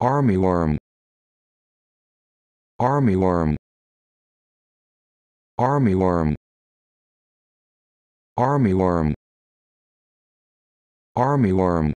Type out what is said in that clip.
Army worm. Army worm. Army worm. Army worm. Army worm.